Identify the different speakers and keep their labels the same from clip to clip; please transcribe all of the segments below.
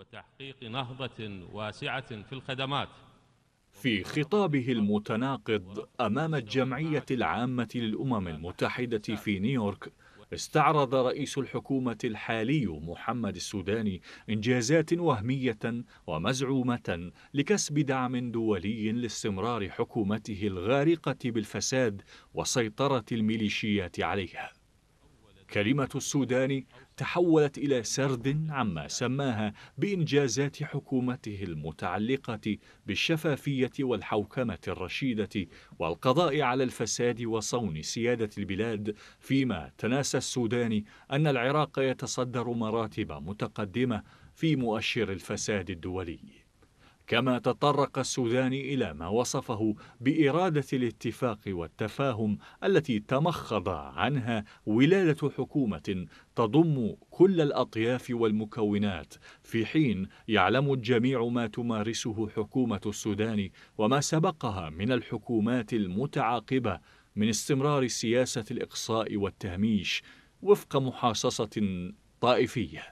Speaker 1: وتحقيق نهضة واسعة في الخدمات في خطابه المتناقض أمام الجمعية العامة للأمم المتحدة في نيويورك استعرض رئيس الحكومة الحالي محمد السوداني إنجازات وهمية ومزعومة لكسب دعم دولي لاستمرار حكومته الغارقة بالفساد وسيطرة الميليشيات عليها كلمة السودان تحولت إلى سرد عما سماها بإنجازات حكومته المتعلقة بالشفافية والحوكمة الرشيدة والقضاء على الفساد وصون سيادة البلاد فيما تناسى السودان أن العراق يتصدر مراتب متقدمة في مؤشر الفساد الدولي كما تطرق السوداني إلى ما وصفه بإرادة الاتفاق والتفاهم التي تمخض عنها ولاده حكومة تضم كل الأطياف والمكونات في حين يعلم الجميع ما تمارسه حكومة السودان وما سبقها من الحكومات المتعاقبة من استمرار سياسة الإقصاء والتهميش وفق محاصصة طائفية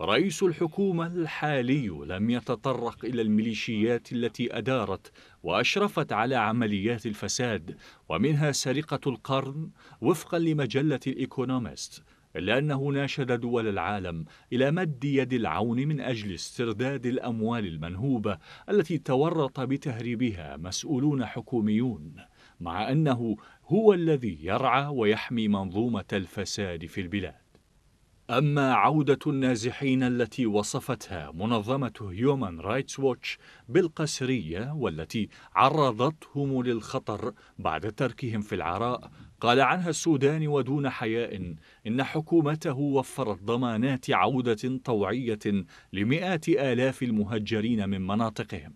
Speaker 1: رئيس الحكومة الحالي لم يتطرق إلى الميليشيات التي أدارت وأشرفت على عمليات الفساد ومنها سرقة القرن وفقا لمجلة الإيكونومست إلا أنه ناشد دول العالم إلى مد يد العون من أجل استرداد الأموال المنهوبة التي تورط بتهريبها مسؤولون حكوميون مع أنه هو الذي يرعى ويحمي منظومة الفساد في البلاد أما عودة النازحين التي وصفتها منظمة هيومان رايتس ووتش بالقسرية والتي عرضتهم للخطر بعد تركهم في العراء قال عنها السوداني ودون حياء إن حكومته وفرت ضمانات عودة طوعية لمئات آلاف المهجرين من مناطقهم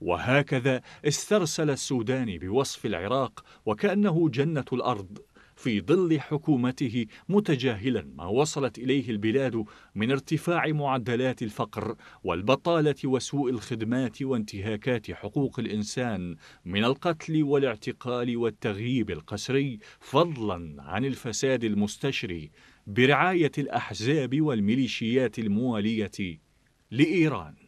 Speaker 1: وهكذا استرسل السوداني بوصف العراق وكأنه جنة الأرض في ظل حكومته متجاهلا ما وصلت إليه البلاد من ارتفاع معدلات الفقر والبطالة وسوء الخدمات وانتهاكات حقوق الإنسان من القتل والاعتقال والتغييب القسري فضلا عن الفساد المستشري برعاية الأحزاب والميليشيات الموالية لإيران